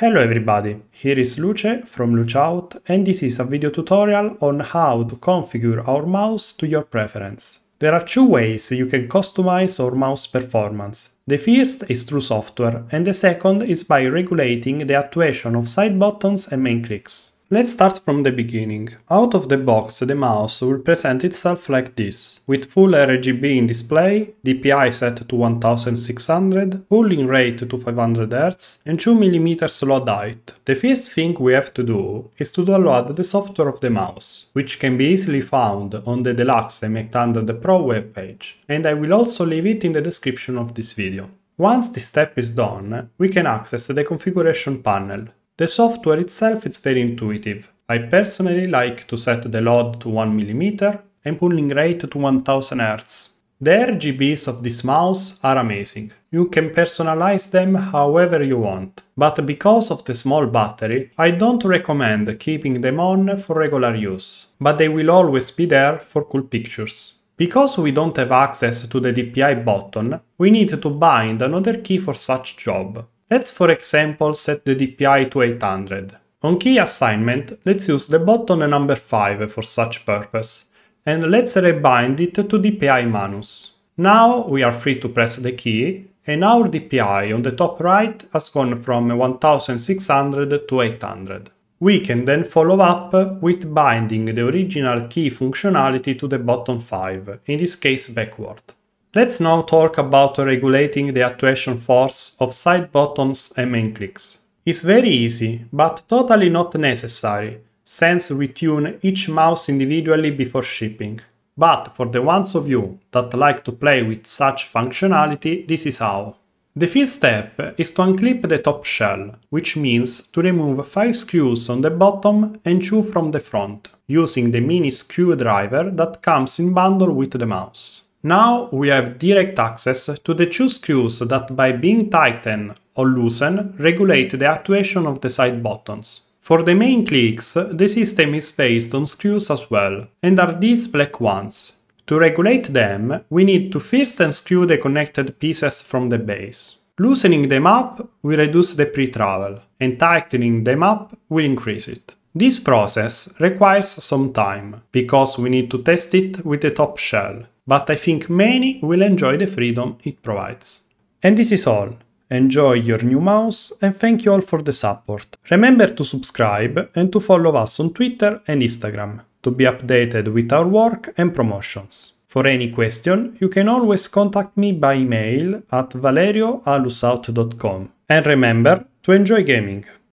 Hello everybody, here is Luce from LuceOut and this is a video tutorial on how to configure our mouse to your preference. There are two ways you can customize our mouse performance. The first is through software and the second is by regulating the actuation of side buttons and main clicks. Let's start from the beginning. Out of the box, the mouse will present itself like this, with full RGB in display, DPI set to 1600, polling rate to 500Hz, and 2mm load height. The first thing we have to do is to download the software of the mouse, which can be easily found on the Deluxe and 800 Pro webpage, and I will also leave it in the description of this video. Once this step is done, we can access the configuration panel, the software itself is very intuitive. I personally like to set the load to 1mm and pulling rate to 1000Hz. The RGBs of this mouse are amazing. You can personalize them however you want, but because of the small battery, I don't recommend keeping them on for regular use, but they will always be there for cool pictures. Because we don't have access to the DPI button, we need to bind another key for such job. Let's for example set the DPI to 800. On key assignment, let's use the button number 5 for such purpose, and let's rebind it to DPI manus. Now we are free to press the key, and our DPI on the top right has gone from 1600 to 800. We can then follow up with binding the original key functionality to the button 5, in this case backward. Let's now talk about regulating the actuation force of side buttons and main clicks. It's very easy, but totally not necessary, since we tune each mouse individually before shipping. But for the ones of you that like to play with such functionality, this is how. The first step is to unclip the top shell, which means to remove 5 screws on the bottom and 2 from the front, using the mini screwdriver that comes in bundle with the mouse. Now we have direct access to the two screws that by being tightened or loosened regulate the actuation of the side buttons. For the main clicks, the system is based on screws as well, and are these black ones. To regulate them, we need to first unscrew the connected pieces from the base. Loosening them up will reduce the pre-travel, and tightening them up will increase it. This process requires some time, because we need to test it with the top shell, but I think many will enjoy the freedom it provides. And this is all. Enjoy your new mouse and thank you all for the support. Remember to subscribe and to follow us on Twitter and Instagram to be updated with our work and promotions. For any question, you can always contact me by email at valerioalusout.com. And remember to enjoy gaming!